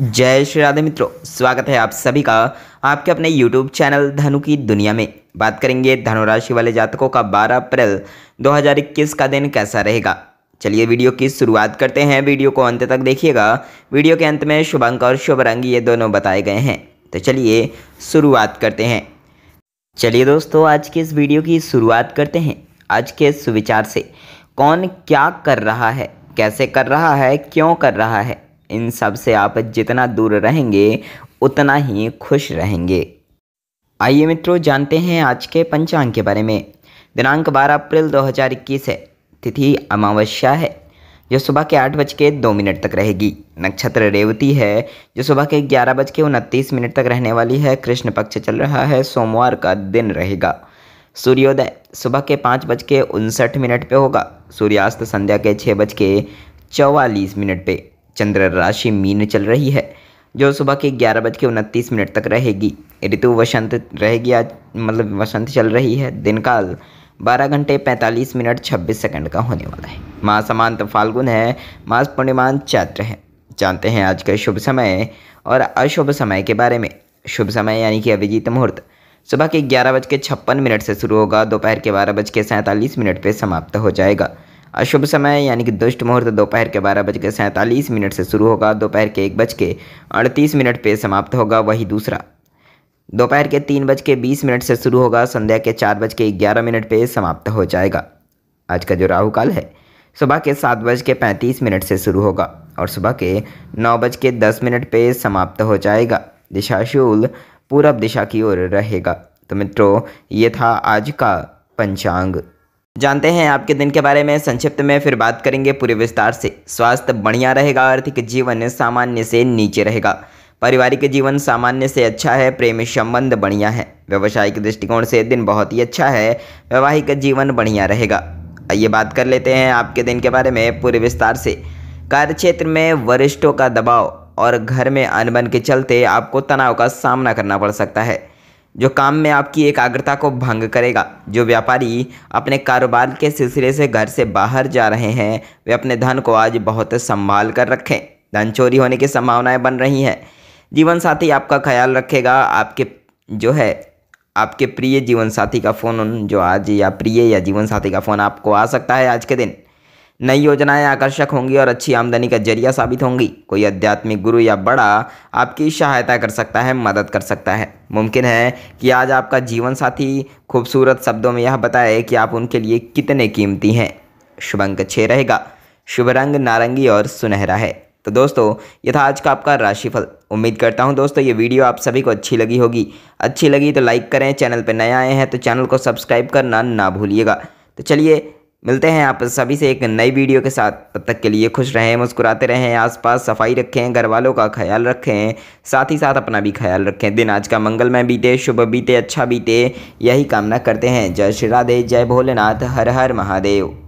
जय श्री राधे मित्रों स्वागत है आप सभी का आपके अपने YouTube चैनल धनु की दुनिया में बात करेंगे धनु राशि वाले जातकों का 12 अप्रैल 2021 का दिन कैसा रहेगा चलिए वीडियो की शुरुआत करते हैं वीडियो को अंत तक देखिएगा वीडियो के अंत में शुभ अंक और शुभ रंग ये दोनों बताए गए हैं तो चलिए शुरुआत करते हैं चलिए दोस्तों आज के इस वीडियो की शुरुआत करते हैं आज के सुविचार से कौन क्या कर रहा है कैसे कर रहा है क्यों कर रहा है इन सब से आप जितना दूर रहेंगे उतना ही खुश रहेंगे आइए मित्रों जानते हैं आज के पंचांग के बारे में दिनांक 12 अप्रैल 2021 है तिथि अमावस्या है जो सुबह के आठ बज के दो मिनट तक रहेगी नक्षत्र रेवती है जो सुबह के ग्यारह बज के उनतीस मिनट तक रहने वाली है कृष्ण पक्ष चल रहा है सोमवार का दिन रहेगा सूर्योदय सुबह के पाँच बज के उनसठ मिनट पर होगा सूर्यास्त संध्या के छः बज के चौवालीस मिनट पर चंद्र राशि मीन चल रही है जो सुबह के ग्यारह बज के उनतीस मिनट तक रहेगी ऋतु वसंत रहेगी आज मतलब वसंत चल रही है दिन काल बारह घंटे पैंतालीस मिनट छब्बीस सेकंड का होने वाला है माँ समांत फाल्गुन है मास पूर्णिमान चैत्र है जानते हैं आज के शुभ समय और अशुभ समय के बारे में शुभ समय यानी कि अभिजीत मुहूर्त सुबह के ग्यारह बज के छप्पन मिनट से शुरू होगा दोपहर के बारह बज के सैंतालीस मिनट पर समाप्त हो जाएगा अशुभ समय यानी कि दुष्ट मुहूर्त दोपहर के बारह बज के सैंतालीस मिनट से शुरू होगा दोपहर के एक बज के अड़तीस मिनट पर समाप्त होगा वही दूसरा दोपहर के तीन बज के बीस मिनट से शुरू होगा संध्या के चार बज के ग्यारह मिनट पर समाप्त हो जाएगा आज का जो राहु काल है सुबह के सात बज के पैंतीस मिनट से शुरू होगा और सुबह के नौ बज के दस मिनट पर समाप्त हो जाएगा दिशाशूल पूरब दिशा की ओर रहेगा तो मित्रों ये था आज का पंचांग जानते हैं आपके दिन के बारे में संक्षिप्त में फिर बात करेंगे पूरे विस्तार से स्वास्थ्य बढ़िया रहेगा आर्थिक जीवन सामान्य से नीचे रहेगा पारिवारिक जीवन सामान्य से अच्छा है प्रेम संबंध बढ़िया है व्यवसायिक दृष्टिकोण से दिन बहुत ही अच्छा है वैवाहिक जीवन बढ़िया रहेगा आइए बात कर लेते हैं आपके दिन के बारे में पूरे विस्तार से कार्य क्षेत्र में वरिष्ठों का दबाव और घर में अनबन के चलते आपको तनाव का सामना करना पड़ सकता है जो काम में आपकी एकाग्रता को भंग करेगा जो व्यापारी अपने कारोबार के सिलसिले से घर से बाहर जा रहे हैं वे अपने धन को आज बहुत संभाल कर रखें धन चोरी होने की संभावनाएं बन रही हैं जीवन साथी आपका ख्याल रखेगा आपके जो है आपके प्रिय जीवन साथी का फ़ोन जो आज या प्रिय या जीवन साथी का फ़ोन आपको आ सकता है आज के दिन नई योजनाएं आकर्षक होंगी और अच्छी आमदनी का जरिया साबित होंगी कोई आध्यात्मिक गुरु या बड़ा आपकी सहायता कर सकता है मदद कर सकता है मुमकिन है कि आज आपका जीवन साथी खूबसूरत शब्दों में यह बताए कि आप उनके लिए कितने कीमती हैं शुभ अंक छः रहेगा शुभ रंग नारंगी और सुनहरा है तो दोस्तों ये था आज का आपका राशिफल उम्मीद करता हूँ दोस्तों ये वीडियो आप सभी को अच्छी लगी होगी अच्छी लगी तो लाइक करें चैनल पर नए आए हैं तो चैनल को सब्सक्राइब करना ना भूलिएगा तो चलिए मिलते हैं आप सभी से एक नई वीडियो के साथ तब तक के लिए खुश रहें मुस्कुराते रहें आसपास सफाई रखें घर वालों का ख्याल रखें साथ ही साथ अपना भी ख्याल रखें दिन आज का मंगलमय बीते शुभ बीते अच्छा बीते यही कामना करते हैं जय श्री राधे जय भोलेनाथ हर हर महादेव